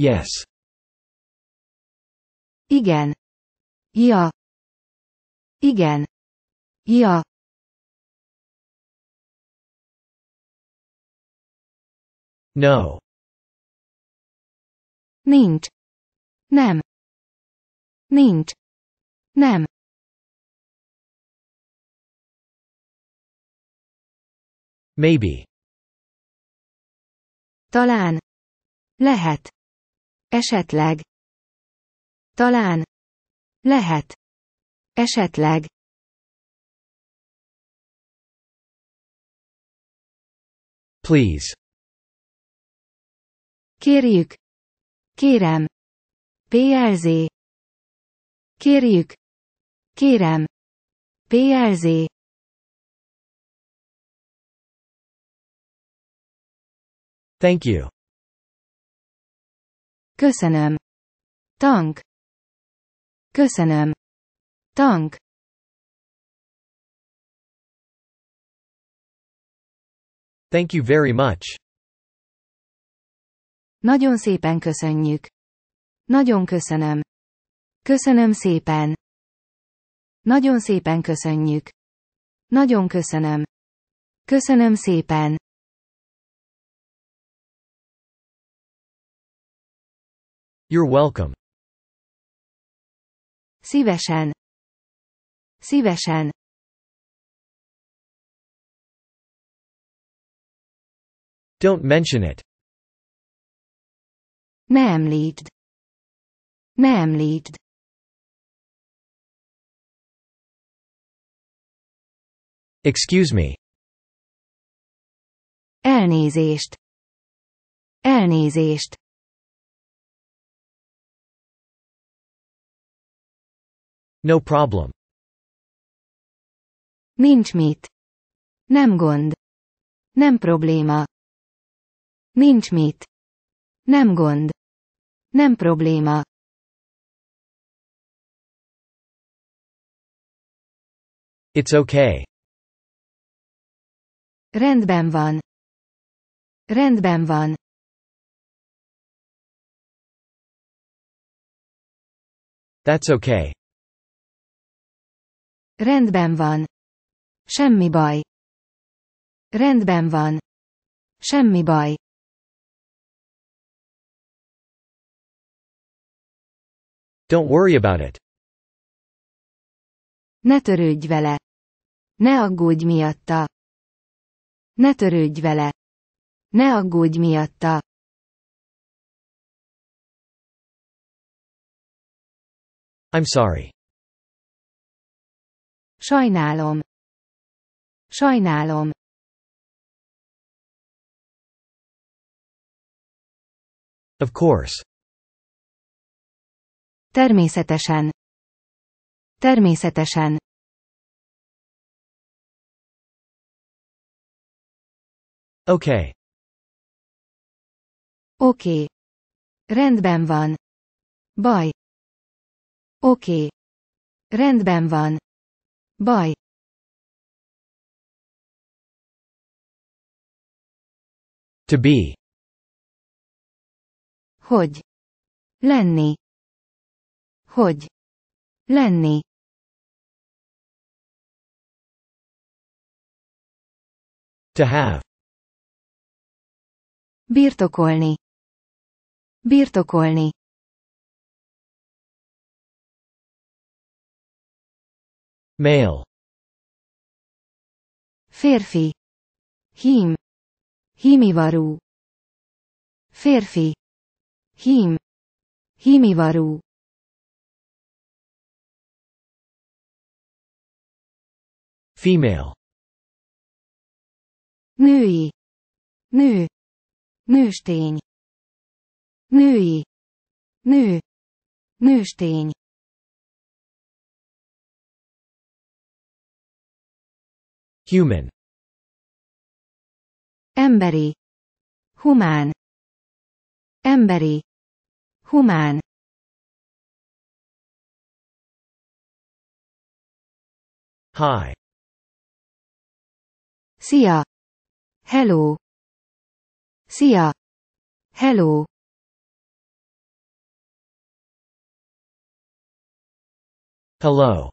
Yes. Igen. Ja. Igen. Ja. No. Nincs. Nem. Nincs. Nem. Maybe. Talán. Lehet. Esetleg. Talán. Lehet. Esetleg. Please. Kérjük. Kérem. PLZ. Kérjük. Kérem. PLZ. Thank you. Köszönöm. Tank. Köszönöm. Tank. Thank you very much. Nagyon szépen köszönjük. Nagyon köszönöm. Köszönöm szépen. Nagyon szépen köszönjük. Nagyon köszönöm. Köszönöm szépen. You're welcome. Szívesen. Szívesen. Don't mention it. Ne említsd. Ne Excuse me. Elnézést. Elnézést. No problem. Nincs mit. Nem gond. Nem probléma. Nincs mit. Nem gond. Nem probléma. It's okay. Rendben van. Rendben van. That's okay. Rendben van. Semmi baj. Rendben van. Semmi baj. Don't worry about it. Ne törődj vele. Ne aggódj miatta. Ne törődj vele. Ne aggódj miatta. I'm sorry. Sajnálom. Sajnálom. Of course. Természetesen. Természetesen. Okay. Oké. Okay. Rendben van. Baj. Oké. Okay. Rendben van. Bye To be Hogy lenni Hogy lenni To have Birtokolni Birtokolni male férfi hím hímivarú férfi hím hímivarú female női nő nőstény női nő nőstény Human Emberi Humán Emberi Humán Hi Szia Hello Szia Hello Hello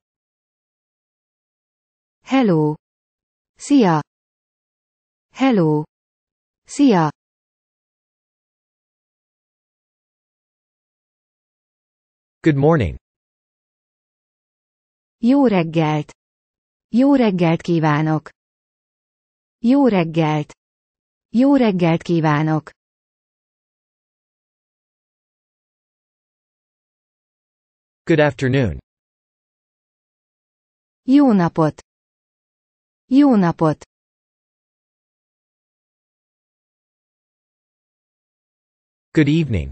Hello Szia! Hello! Szia! Good morning. Jó reggelt! Jó reggelt kívánok! Jó reggelt! Jó reggelt kívánok! Good afternoon. Jó napot! Jó napot! Good evening.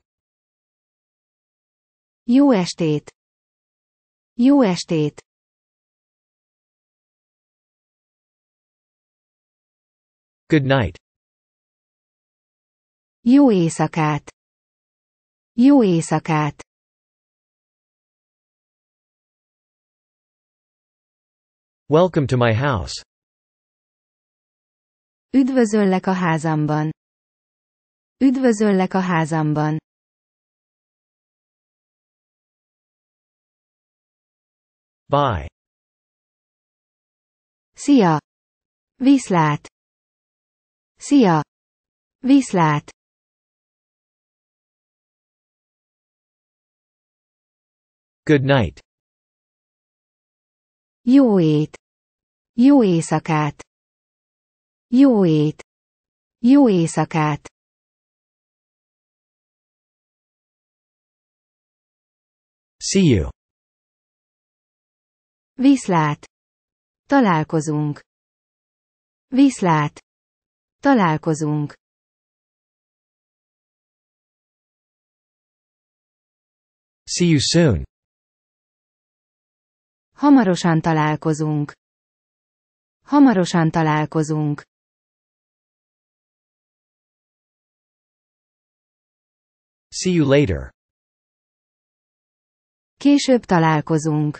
Jó estét! Jó estét! Good night. Jó éjszakát! Jó éjszakát! Welcome to my house. Üdvözöllek a házamban. Üdvözöllek a házamban. Bye. Szia. Viszlát. Szia. Viszlát. Good night. Jó ét. Jó éjszakát. Jó ét! Jó éjszakát! See you. Viszlát. Találkozunk. Viszlát. Találkozunk. See you soon. Hamarosan találkozunk. Hamarosan találkozunk. See you later. Később találkozunk.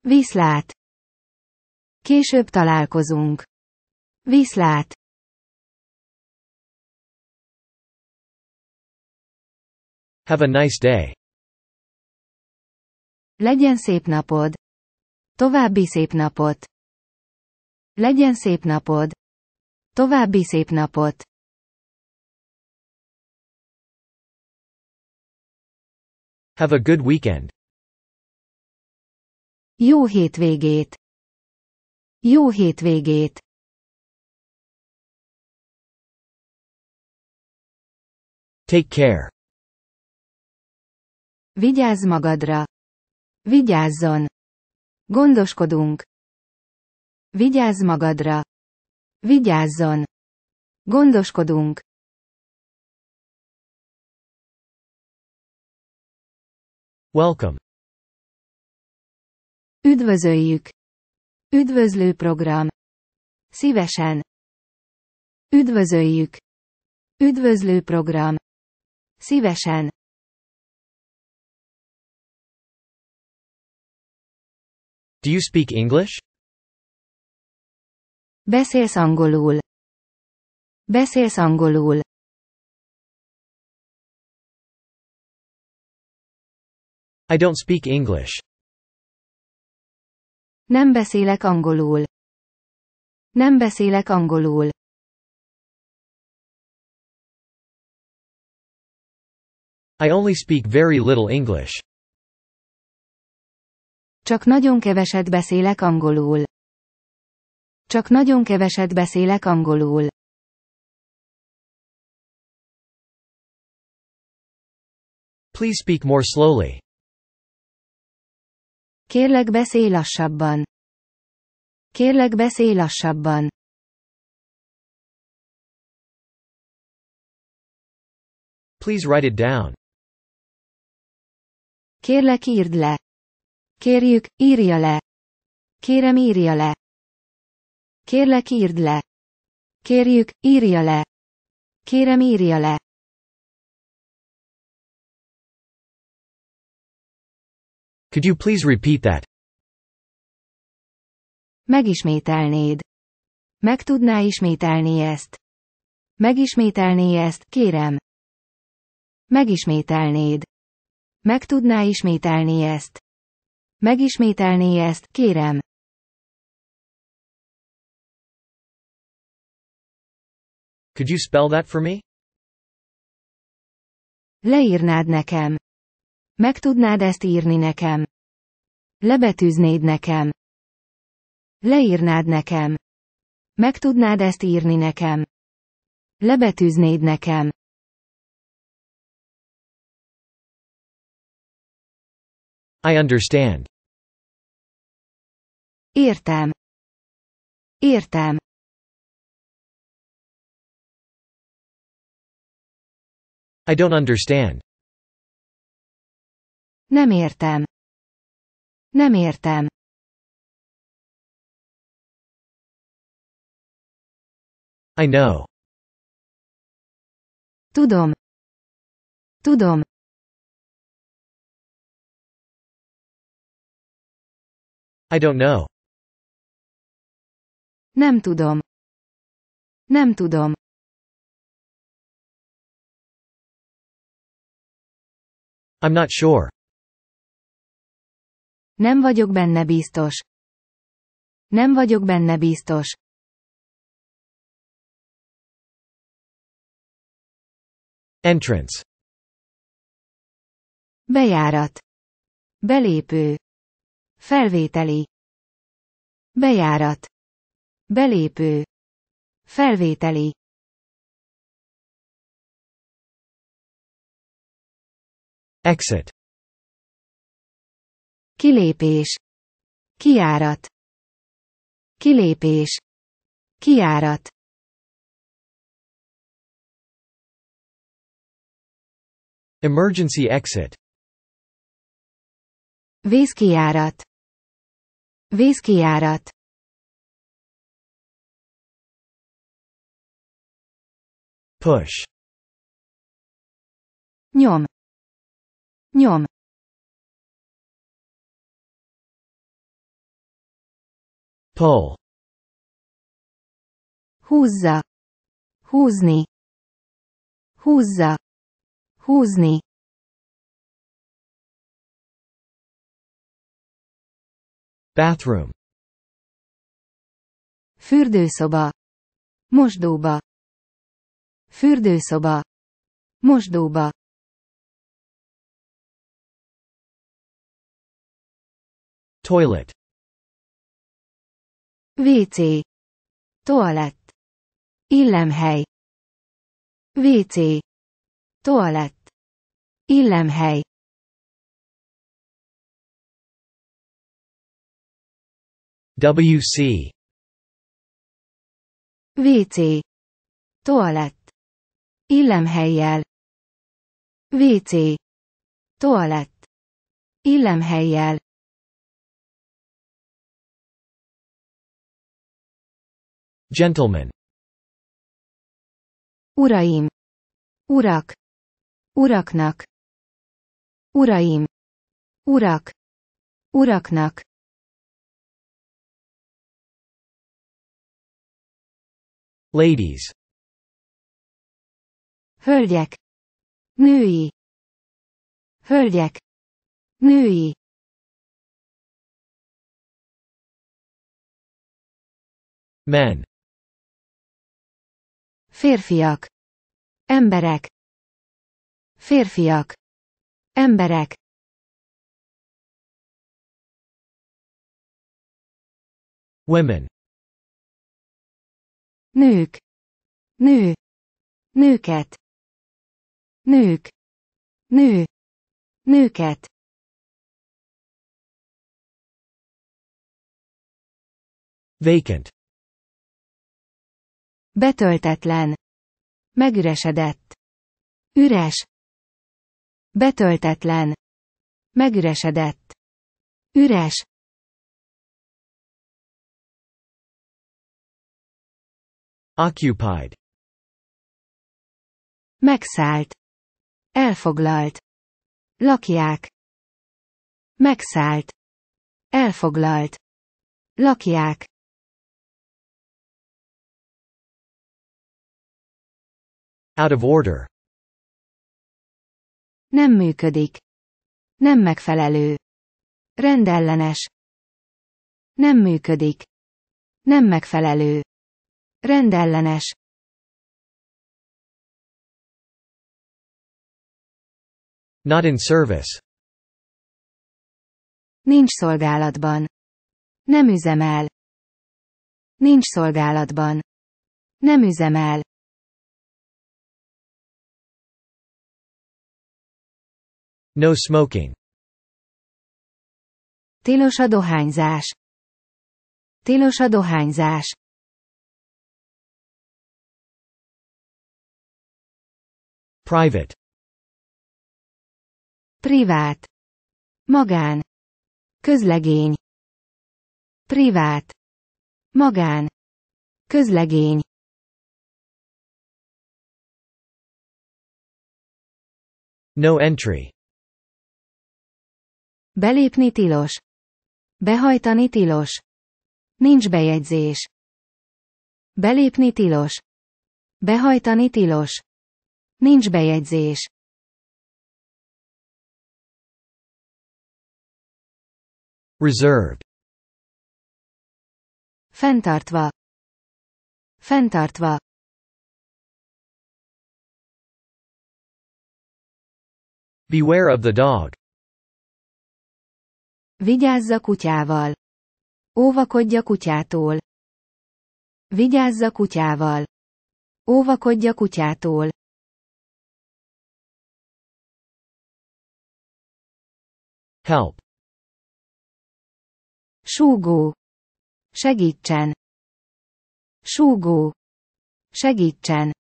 Viszlát. Később találkozunk. Viszlát. Have a nice day. Legyen szép napod. További szép napot. Legyen szép napod. További szép napot. Have a good weekend. Jó hétvégét. Jó hétvégét. Take care. Vigyázz magadra. Vigyázzon. Gondoskodunk. Vigyázz magadra. Vigyázzon. Gondoskodunk. Welcome. Üdvözöljük. Üdvözlő program. Szívesen. Üdvözöljük. Üdvözlő program. Szívesen. Do you speak English? Beszélsz angolul. Beszélsz angolul. I don't speak English. Nem beszélek angolul. Nem beszélek angolul. I only speak very little English. Csak nagyon keveset beszélek angolul. Csak nagyon keveset beszélek angolul. Please speak more slowly. Kérlek beszélj lassabban. Kérlek beszélj lassabban. Please write it down. Kérlek írd le. Kérjük, írja le. Kérem írja le. Kérlek írd le. Kérjük, írja le. Kérem írja le. Could you please repeat that? Megismételnéd. Meg tudná ismételni ezt. Megismételné ezt, kérem. Megismételnéd. Meg tudná ismételni ezt. Megismételné ezt, kérem. Could you spell that for me? Leírnád nekem. Meg tudnád ezt írni nekem? Lebetűznéd nekem? Leírnád nekem? Meg tudnád ezt írni nekem? Lebetűznéd nekem? I understand. Értem. Értem. I don't understand. Nem értem. Nem értem. I know. Tudom. Tudom. I don't know. Nem tudom. Nem tudom. I'm not sure. Nem vagyok benne biztos. Nem vagyok benne biztos. Entrance. Bejárat. Belépő. Felvételi. Bejárat. Belépő. Felvételi. Exit. Kilépés. Kiárat. Kilépés. Kiárat. Emergency exit. Vészkiárat. Vészkiárat. Push. Nyom. Nyom. Pull. Húzza. Húzni. Húzza. Húzni. Bathroom. Fürdőszoba. Mosdóba. Fürdőszoba. Mosdóba. Toilet. WC. Toalett. Illemhely. WC. Toalett. Illemhely. WC. WC. Toalett. Illemhelyjel. WC. Toalett. Illemhelyjel. Gentlemen. Uraim. Urak. Uraknak. Uraim. Urak. Uraknak. Ladies. Hölgyek. Női. Hölgyek. Női. Men. Férfiak. Emberek. Férfiak. Emberek. Women. Nők. Nő. Nőket. Nők. Nő. Nőket. Vacant. Betöltetlen. Megüresedett. Üres. Betöltetlen. Megüresedett. Üres. Occupied. Megszállt. Elfoglalt. Lakják. Megszállt. Elfoglalt. Lakják. Out of order. Nem működik. Nem megfelelő. Rendellenes. Nem működik. Nem megfelelő. Rendellenes. Not in service. Nincs szolgálatban. Nem üzemel. Nincs szolgálatban. Nem üzemel. No smoking. Tilos a dohányzás. Tilos a dohányzás. Private. Privát. Magán. Közlegény. Privát. Magán. Közlegény. No entry. Belépni tilos. Behajtani tilos. Nincs bejegyzés. Belépni tilos. Behajtani tilos. Nincs bejegyzés. Reserved. Fentartva. Fentartva. Beware of the dog. Vigyázz a kutyával! Óvakodj a kutyától! Vigyázz a kutyával! Óvakodj a kutyától! Help! Súgó! Segítsen! Súgó! Segítsen!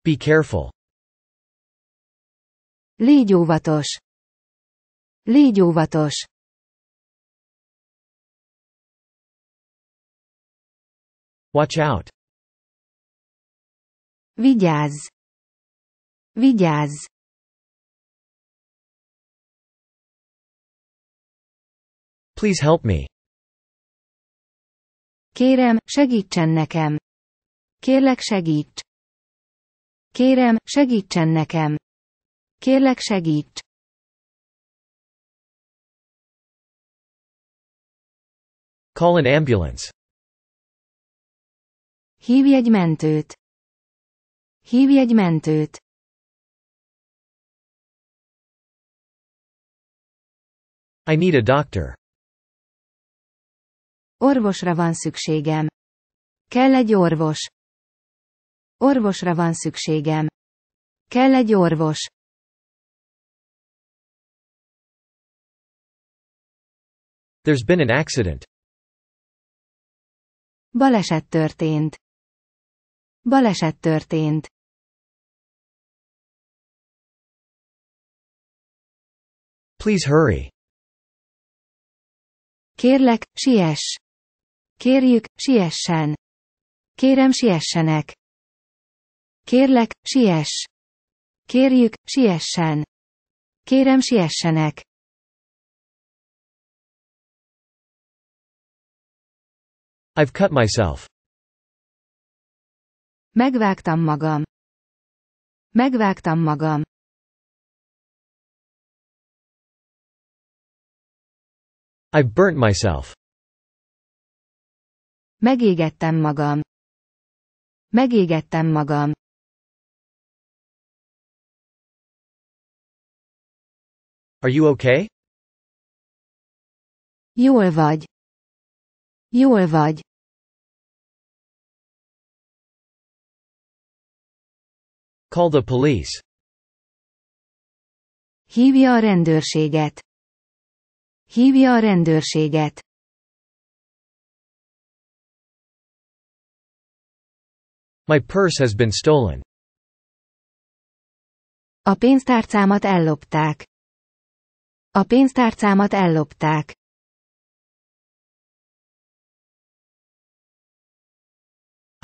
Be careful! Légy óvatos! Légy óvatos! Watch out! Vigyázz! Vigyázz! Please help me. Kérem, segítsen nekem. Kérlek segíts. Kérem, segítsen nekem. Kérlek segíts! Call an ambulance. Hívj egy mentőt. Hívj egy mentőt. I need a doctor. Orvosra van szükségem. Kell egy orvos. Orvosra van szükségem. Kell egy orvos. There's been an accident. Baleset történt. Baleset történt. Please hurry. Kérlek, siess. Kérjük, siessen. Kérem, siessenek. Kérlek, siess. Kérjük, siessen. Kérem, siessenek. I've cut myself. Megvágtam magam. Megvágtam magam. I've burnt myself. Megégettem magam. Megégettem magam. Are you okay? Jól vagy. Jól vagy. Call the police. Hívja a rendőrséget. Hívja a rendőrséget. My purse has been stolen. A pénztárcámat ellopták. A pénztárcámat ellopták.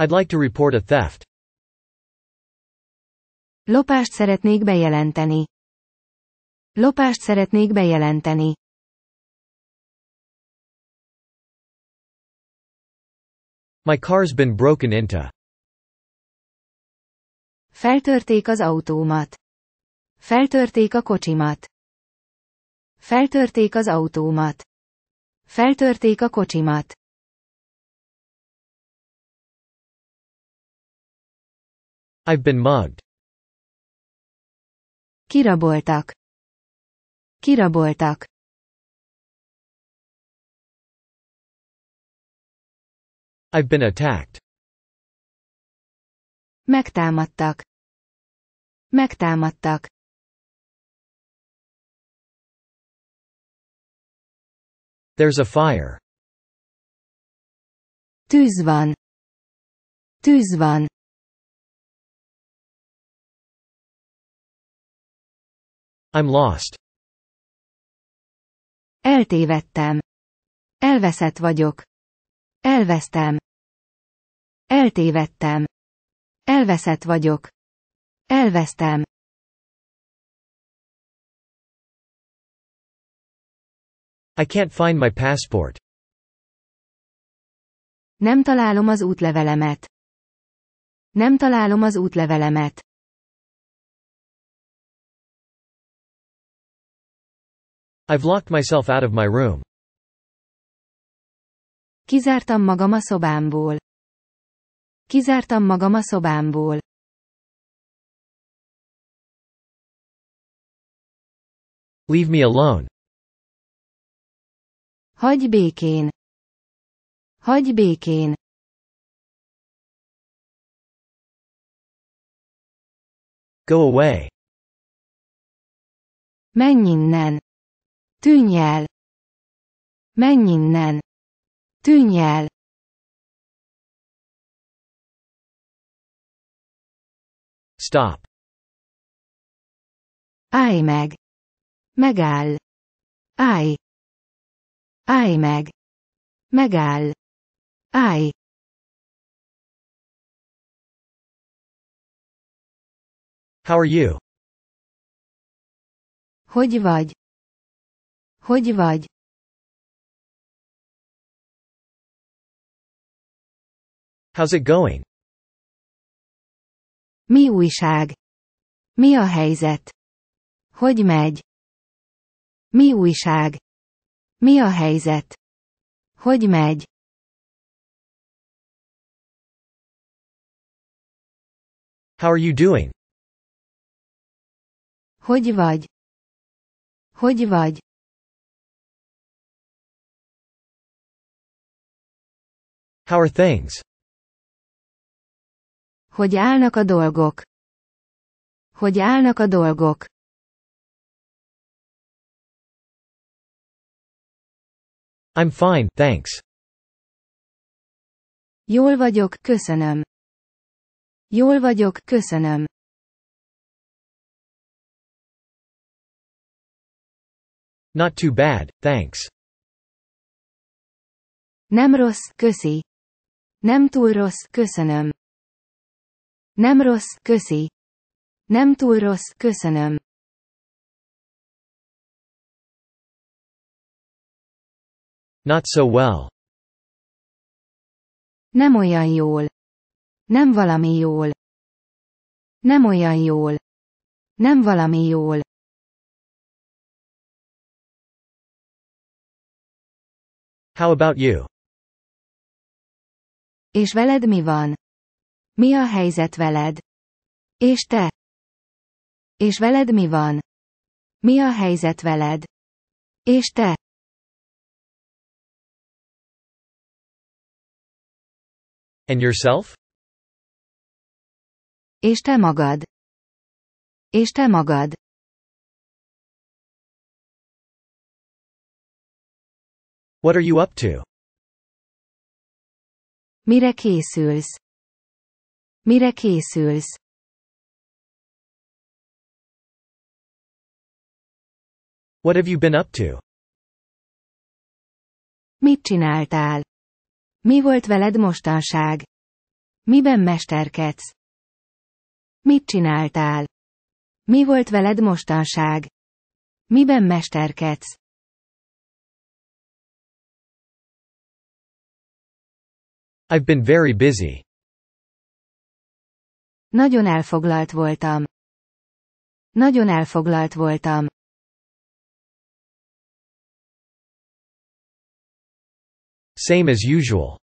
I'd like to report a theft. Lopást szeretnék bejelenteni. Lopást szeretnék bejelenteni. My car's been broken into. Feltörték az autómat. Feltörték a kocsimat. Feltörték az autómat. Feltörték a kocsimat. I've been mugged. Kiraboltak. Kiraboltak. I've been attacked. Megtámadtak. Megtámadtak. There's a fire. Tűz van. Tűz van. I'm lost. Eltévedtem. Elveszett vagyok. Elvesztem. Eltévedtem. Elveszett vagyok. Elvesztem. I can't find my passport. Nem találom az útlevelemet. Nem találom az útlevelemet. I've locked myself out of my room. Kizártam magam a szobámból. Kizártam magam a szobámból. Leave me alone. Hagy békén. Hagy békén. Go away. Menj innen. Tűnj el! Menj innen! Tűnj el! Stop. Állj meg! Megáll! Állj! Állj meg! Megáll! Állj! How are you? Hogy vagy? Hogy vagy? How's it going? Mi újság? Mi a helyzet? Hogy megy? Mi újság? Mi a helyzet? Hogy megy? How are you doing? Hogy vagy? Hogy vagy? How are things? Hogy állnak a dolgok? Hogy állnak a dolgok? I'm fine, thanks. Jól vagyok, köszönöm. Jól vagyok, köszönöm. Not too bad, thanks. Nem rossz, köszi. Nem túl rossz, köszönöm. Nem rossz, köszi. Nem túl rossz, köszönöm. Not so well. Nem olyan jól. Nem valami jól. Nem olyan jól. Nem valami jól. How about you? És veled mi van? Mi a helyzet veled? És te? És veled mi van? Mi a helyzet veled? És te? And yourself? És te magad? És te magad? What are you up to? Mire készülsz? Mire készülsz? What have you been up to? Mit csináltál? Mi volt veled mostanság? Miben mesterkedsz? Mit csináltál? Mi volt veled mostanság? Miben mesterkedsz? I've been very busy. Nagyon elfoglalt voltam. Nagyon elfoglalt voltam. Same as usual.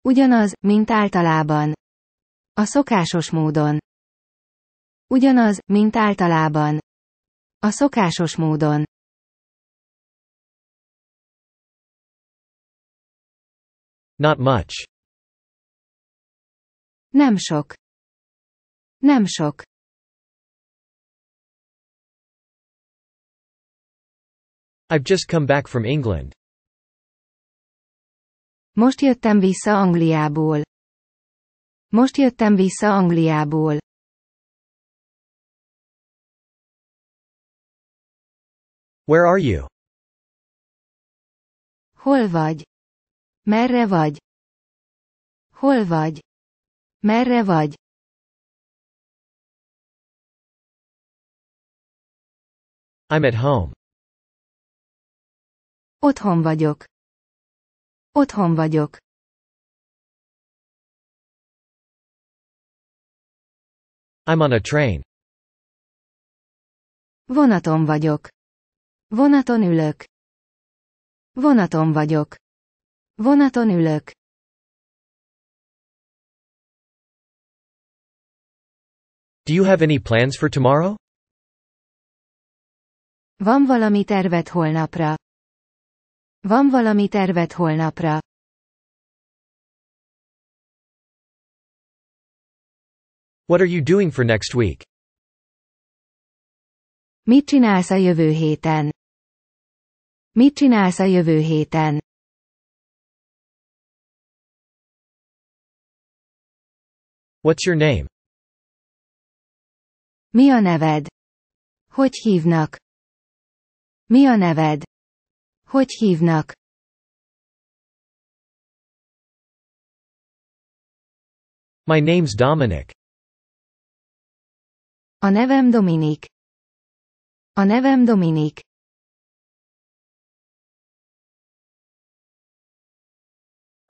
Ugyanaz, mint általában. A szokásos módon. Ugyanaz, mint általában. A szokásos módon. Not much. Nem sok. Nem sok. I've just come back from England. Most jöttem vissza Angliából. Most jöttem vissza Angliából. Where are you? Hol vagy? Merre vagy? Hol vagy? Merre vagy? I'm at home. Otthon vagyok. Otthon vagyok. I'm on a train. Vonaton vagyok. Vonaton ülök. Vonaton vagyok. Vonaton ülök. Do you have any plans for tomorrow? Van valami tervet holnapra? Van valami tervet holnapra? What are you doing for next week? Mit csinálsz a jövő héten? Mit csinálsz a jövő héten? What's your name? Mi a neved? Hogy hívnak? Mi a neved? Hogy hívnak? My name's Dominic. A nevem Dominik. A nevem Dominik.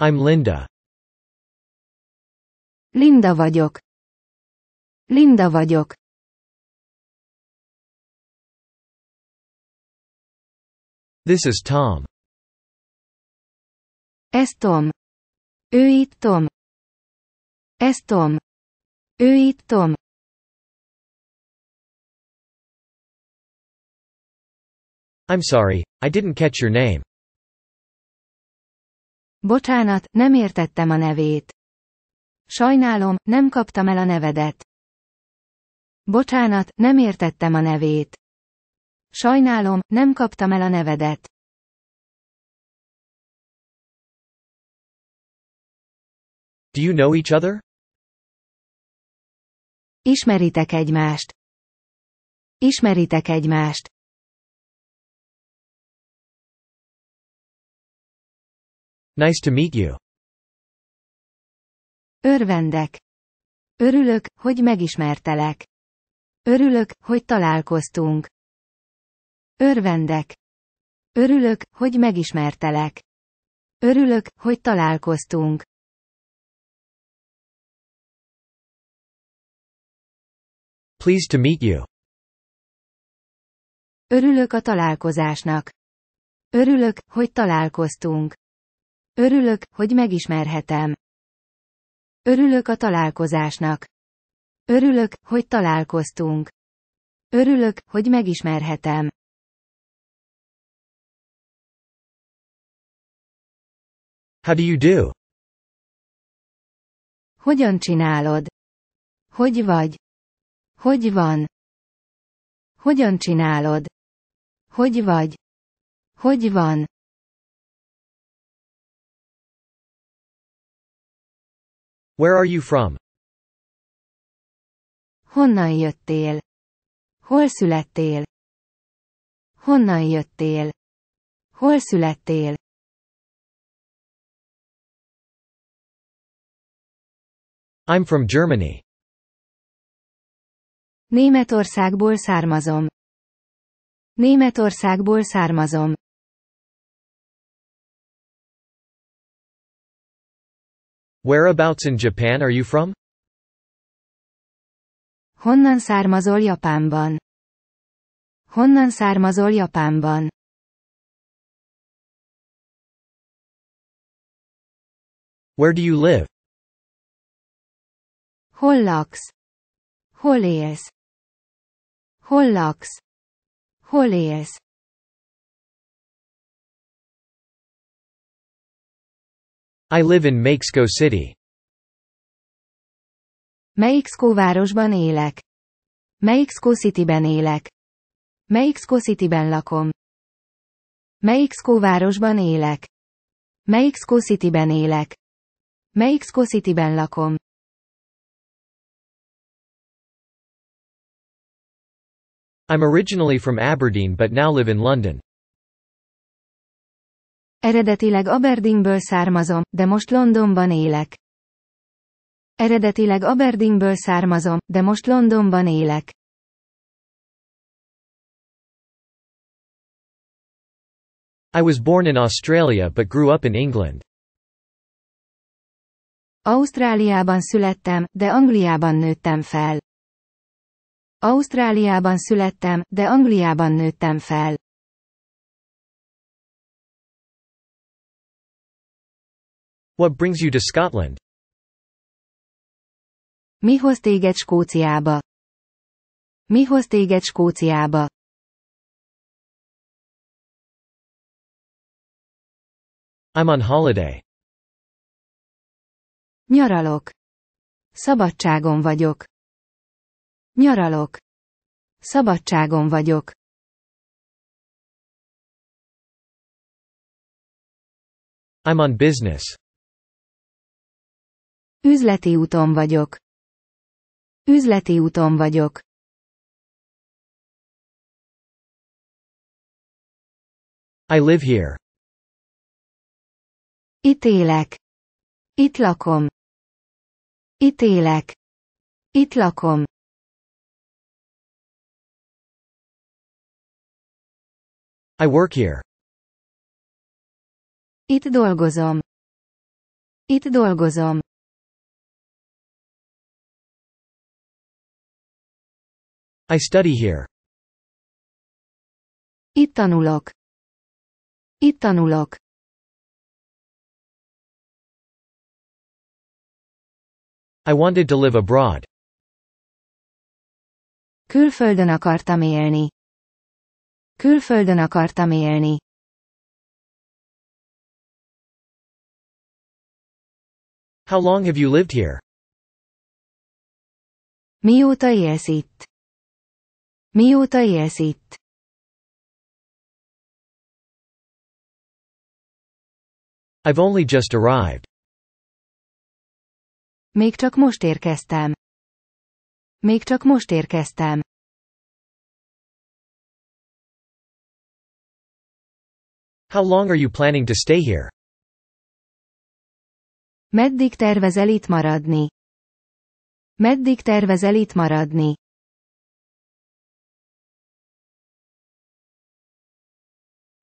I'm Linda. Linda vagyok. Linda vagyok. This is Tom. Ez Tom. Ő itt Tom. Ez Tom. Ő itt Tom. I'm sorry, I didn't catch your name. Bocsánat, nem értettem a nevét. Sajnálom, nem kaptam el a nevedet. Bocsánat, nem értettem a nevét. Sajnálom, nem kaptam el a nevedet. Do you know each other? Ismeritek egymást. Ismeritek egymást. Nice to meet you. Örvendek. Örülök, hogy megismertelek. Örülök, hogy találkoztunk. Örvendek. Örülök, hogy megismertelek. Örülök, hogy találkoztunk. Pleased to meet you. Örülök a találkozásnak. Örülök, hogy találkoztunk. Örülök, hogy megismerhetem. Örülök a találkozásnak. Örülök, hogy találkoztunk. Örülök, hogy megismerhetem. How do you do? Hogyan csinálod? Hogy vagy? Hogy van? Hogyan csinálod? Hogy vagy? Hogy van? Where are you from? Honnan jöttél? Hol születtél? Honnan jöttél? Hol születtél? I'm from Germany. Németországból származom. Németországból származom. Whereabouts in Japan are you from? Honnan származol Japánban? Honnan származol Japánban? Where do you live? Hol laksz? Hol élsz? Hol laksz? Hol élsz? I live in Mexico City. Mexico városban élek. Mexico Cityben élek. Mexico Cityben lakom. Mexico városban élek. Mexico Cityben élek. Mexico Cityben lakom. I'm originally from Aberdeen but now live in London. Eredetileg Aberdeenből származom, de most Londonban élek. Eredetileg Aberdeenből származom, de most Londonban élek. I was born in Australia but grew up in England. Ausztráliában születtem, de Angliában nőttem fel. Ausztráliában születtem, de Angliában nőttem fel. What brings you to Scotland? Mi hoz téged Skóciába? Mi hoz téged Skóciába? I'm on holiday. Nyaralok. Szabadságon vagyok. Nyaralok. Szabadságon vagyok. I'm on business. Üzleti úton vagyok. Üzleti úton vagyok. I live here. Itt élek. Itt lakom. Itt élek. Itt lakom. I work here. Itt dolgozom. Itt dolgozom. I study here. Itt tanulok. Itt tanulok. I wanted to live abroad. Külföldön akartam élni. Külföldön akartam élni. How long have you lived here? Mióta élsz itt? Mióta élsz itt? I've only just arrived. Még csak most érkeztem. Még csak most érkeztem. How long are you planning to stay here? Meddig tervezel itt maradni? Meddig tervezel itt maradni?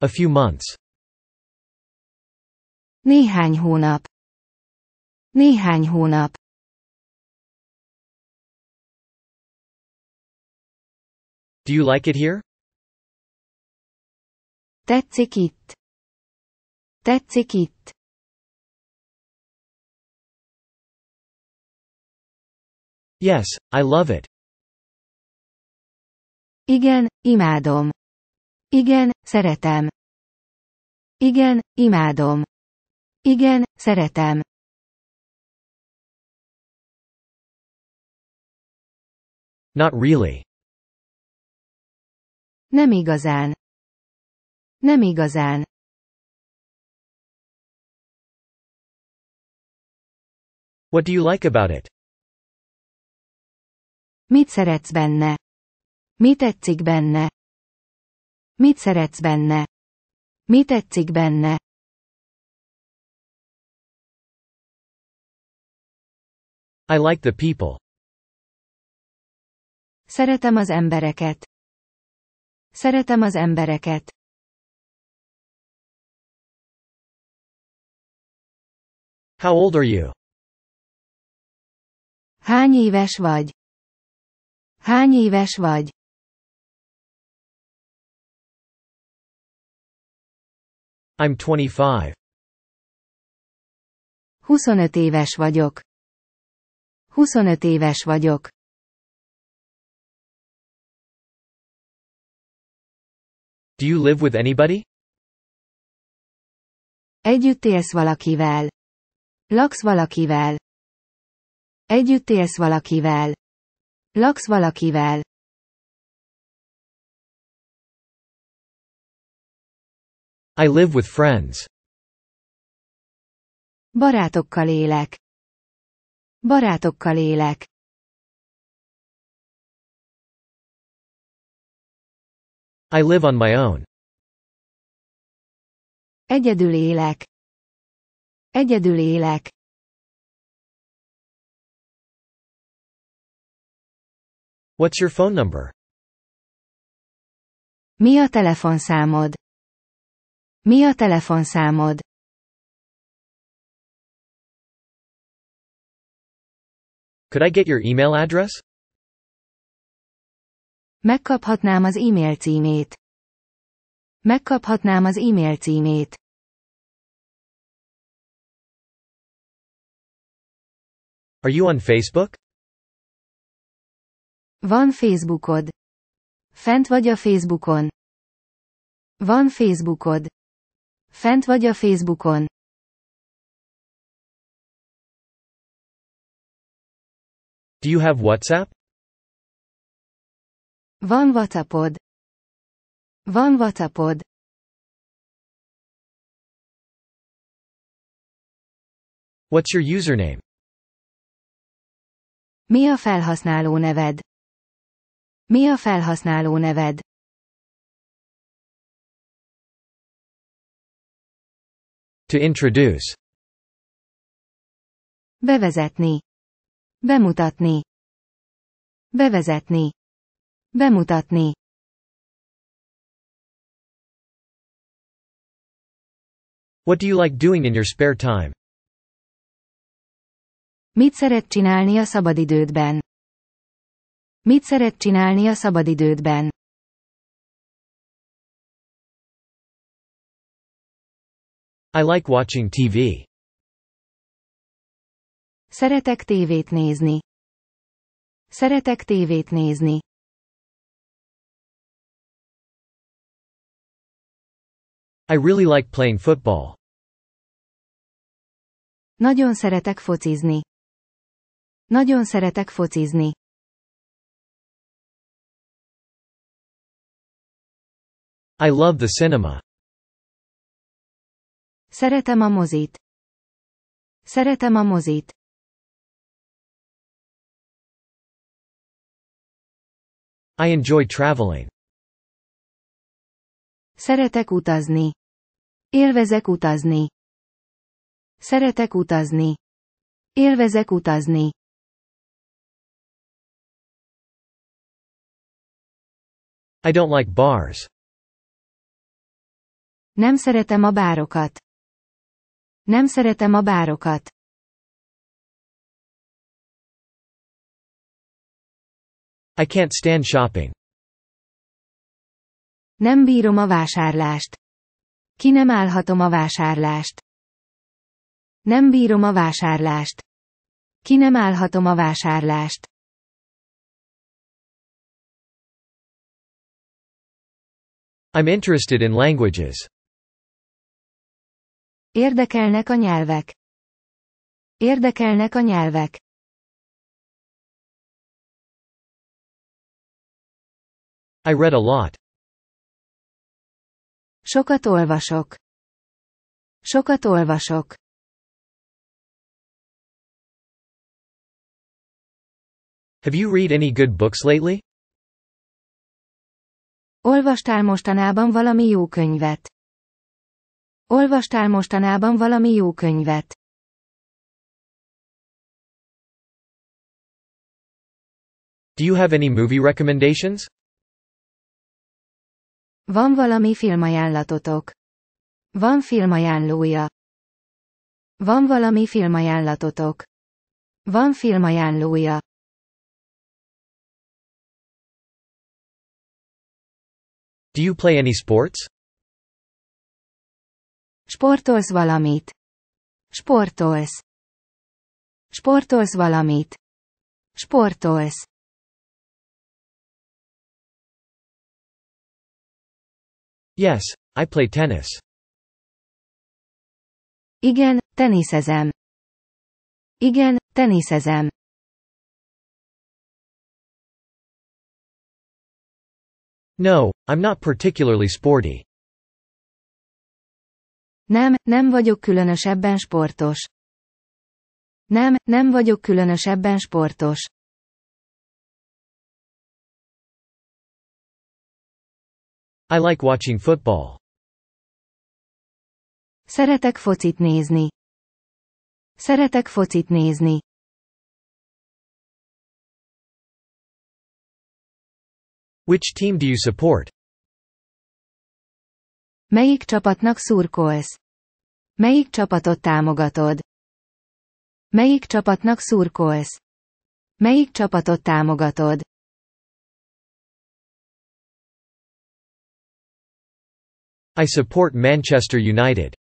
A few months. Néhány hónap. Néhány hónap. Do you like it here? Tetszik itt. Tetszik itt. Yes, I love it. Igen, imádom. Igen, szeretem. Igen, imádom. Igen, szeretem. Not really. Nem igazán. Nem igazán. What do you like about it? Mit szeretsz benne? Mit tetszik benne? Mit szeretsz benne? Mi tetszik benne? I like the people. Szeretem az embereket. Szeretem az embereket. How old are you? Hány éves vagy? Hány éves vagy? I'm 25. 25 éves vagyok. 25 éves vagyok. Do you live with anybody? Együtt élsz valakivel. Laksz valakivel. Együtt élsz valakivel. Laksz valakivel. I live with friends. Barátokkal élek. Barátokkal élek. I live on my own. Egyedül élek. Egyedül élek. What's your phone number? Mi a telefonszámod? Mi a telefonszámod? Could I get your email address? Megkaphatnám az e-mail címét. Megkaphatnám az e-mail címét. Are you on Facebook? Van Facebookod. Fent vagy a Facebookon. Van Facebookod. Fent vagy a Facebookon. Do you have WhatsApp? Van WhatsAppod. Van WhatsAppod. What's your username? Mi a felhasználó neved? Mi a felhasználó neved? To introduce. Bevezetni. Bemutatni. Bevezetni. Bemutatni. What do you like doing in your spare time? Mit szeret csinálni a szabadidődben? Mit szeret csinálni a szabadidődben? I like watching TV. Szeretek tévét nézni. Szeretek tévét nézni. I really like playing football. Nagyon szeretek focizni. Nagyon szeretek focizni. I love the cinema. Szeretem a mozit. Szeretem a mozit. I enjoy traveling. Szeretek utazni. Élvezek utazni. Szeretek utazni. Élvezek utazni. I don't like bars. Nem szeretem a bárokat. Nem szeretem a bárokat. I can't stand shopping. Nem bírom a vásárlást. Ki nem állhatom a vásárlást. Nem bírom a vásárlást. Ki nem állhatom a vásárlást. I'm interested in languages. Érdekelnek a nyelvek. Érdekelnek a nyelvek. I read a lot. Sokat olvasok. Sokat olvasok. Have you read any good books lately? Olvastál mostanában valami jó könyvet? Olvastál mostanában valami jó könyvet? Do you have any movie recommendations? Van valami filmajánlatotok? Van filmajánlója? Van valami filmajánlatotok? Van filmajánlója? Do you play any sports? Sportolsz valamit. Sportolsz. Sportolsz valamit. Sportolsz. Yes, I play tennis. Igen, teniszezem. Igen, teniszezem. No, I'm not particularly sporty. Nem, nem vagyok különösebben sportos. Nem, nem vagyok különösebben sportos. I like watching football. Szeretek focit nézni. Szeretek focit nézni. Which team do you support? Melyik csapatnak szurkolsz? Melyik csapatot támogatod? Melyik csapatnak szurkolsz? Melyik csapatot támogatod? I support Manchester United.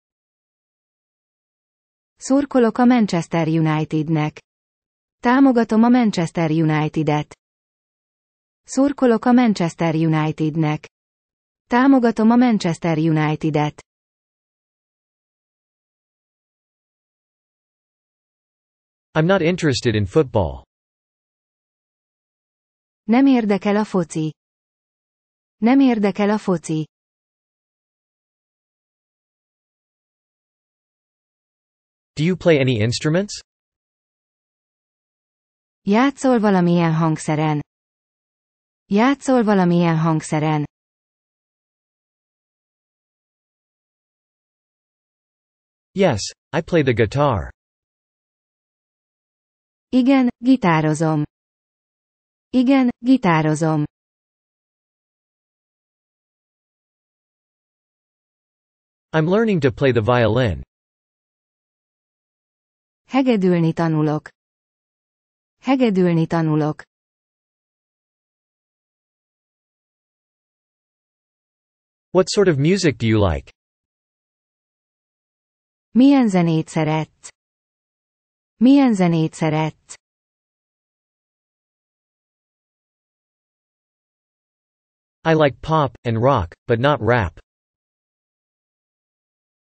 Szurkolok a Manchester Unitednek. Támogatom a Manchester Unitedet. Szurkolok a Manchester Unitednek. Támogatom a Manchester United-et. I'm not interested in football. Nem érdekel a foci. Nem érdekel a foci. Do you play any instruments? Játszol valamilyen hangszeren. Játszol valamilyen hangszeren. Yes, I play the guitar. Igen, gitározom. Igen, gitározom. I'm learning to play the violin. Hegedülni tanulok. Hegedülni tanulok. What sort of music do you like? Milyen zenét szeretsz? Milyen zenét szeretsz? I like pop and rock, but not rap.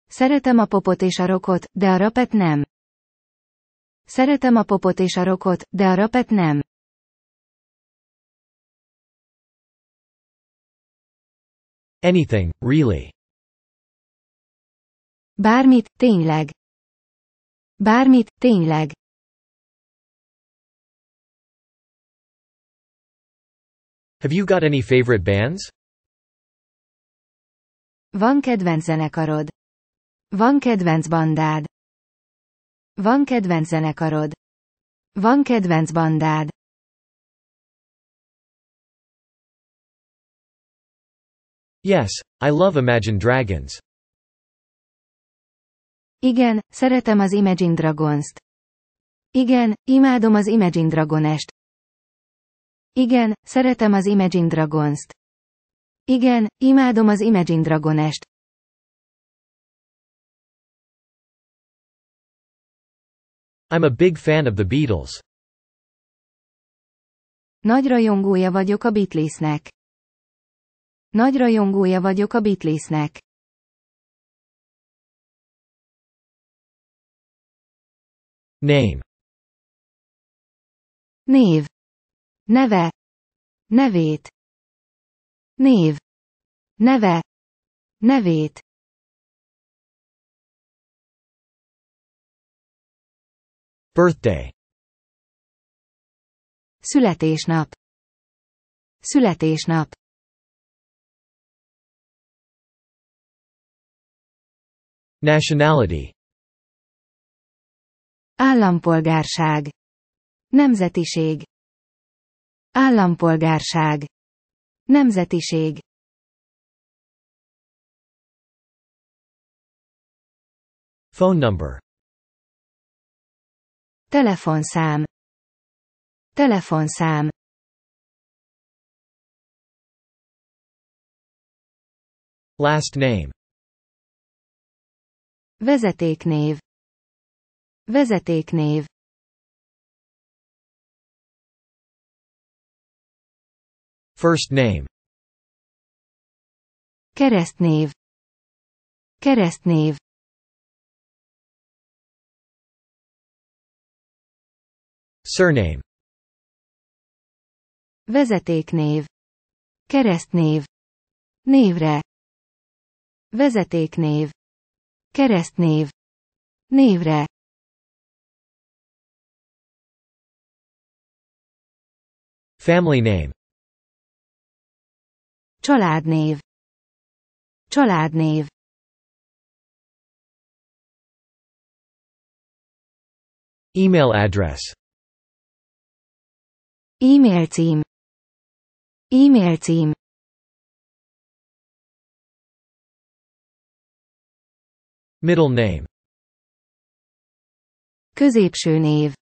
Szeretem a popot és a rockot, de a rapet nem. Szeretem a popot és a rockot, de a rapet nem. Anything, really. Bármit, tényleg. Bármit, tényleg. Have you got any favorite bands? Van kedvenc zenekarod? Van kedvenc bandád? Van kedvenc zenekarod? Van kedvenc bandád? Yes, I love Imagine Dragons. Igen, szeretem az Imagine Dragons-t. Igen, imádom az Imagine Dragonest. Igen, szeretem az Imagine Dragons-t. Igen, imádom az Imagine Dragonest. I'm a big fan of the Beatles. Nagy rajongója vagyok a Beatlesnek. Nagy rajongója vagyok a Beatlesnek. Name Név Neve Nevét Név Neve Nevét Birthday Születésnap Születésnap Nationality Állampolgárság. Nemzetiség. Állampolgárság. Nemzetiség. Phone number. Telefonszám. Telefonszám. Last name. Vezetéknév. Vezetéknév First name Keresztnév Keresztnév Surname Vezetéknév Keresztnév Névre Vezetéknév Keresztnév Névre Family name. Családnév. Családnév. Email address. e team. cím. e Middle name. Középső név.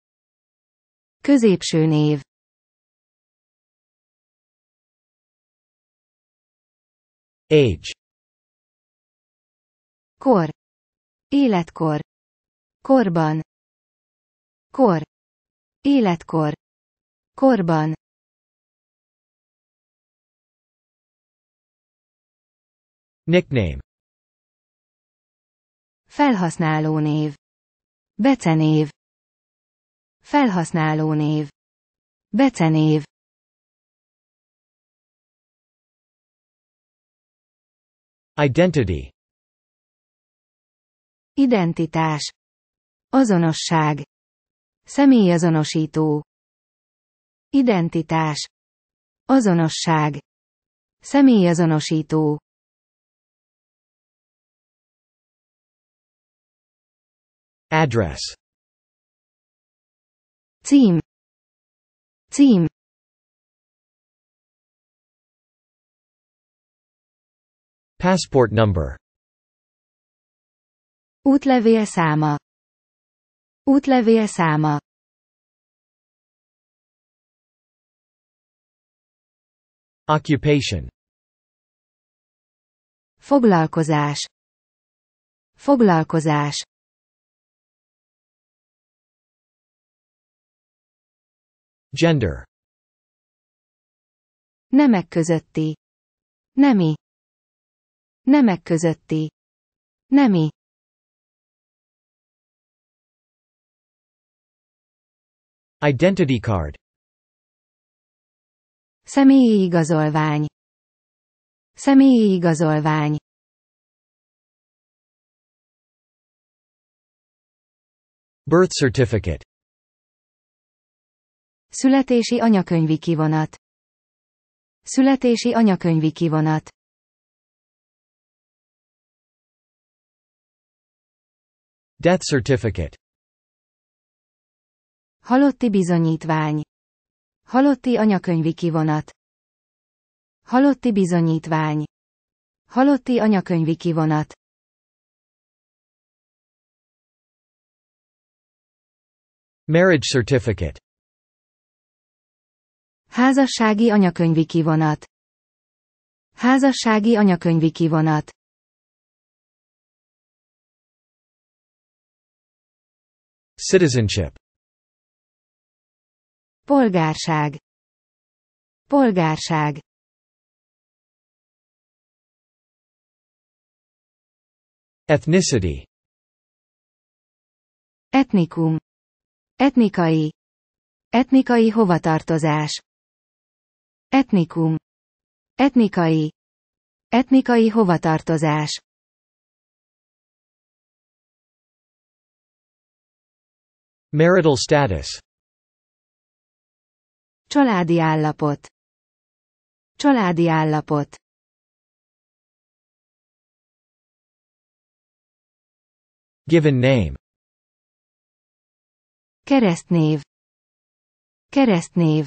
Középső név. Age. Kor. Életkor. Korban. Kor. Életkor. Korban. Nickname. név. Becenév. név. Becenév. Identity Identitás Azonosság Személyazonosító Identitás Azonosság Személyazonosító Address Cím Cím Passport number Útlevél száma Útlevél száma Occupation Foglalkozás Foglalkozás Gender Nemek közötti Nemi Nemek közötti. Nemi. Identity card. Személyi igazolvány. Személyi igazolvány. Birth certificate. Születési anyakönyvi kivonat. Születési anyakönyvi kivonat. Death certificate. Halotti bizonyítvány. Halotti anyakönyvi kivonat. Halotti bizonyítvány. Halotti anyakönyvi kivonat. Marriage certificate. Házassági anyakönyvi kivonat. Házassági anyakönyvi kivonat. Citizenship Polgárság Polgárság Ethnicity Etnikum Etnikai Etnikai hovatartozás Etnikum Etnikai Etnikai hovatartozás Marital status Családi állapot Családi állapot Given name Keresztnév Keresztnév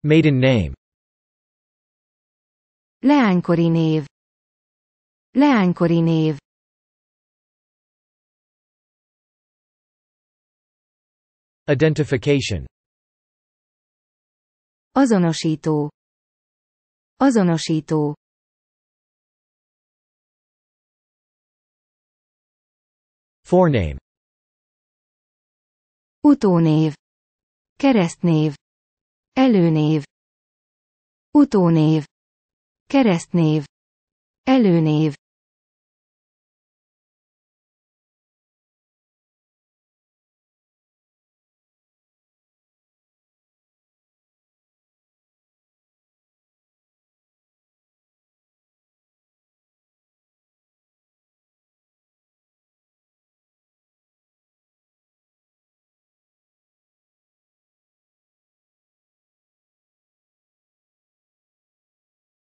Maiden name Leánykori név Leánykori név Identification Azonosító Azonosító Forename Utónév Keresztnév Előnév Utónév Keresztnév Előnév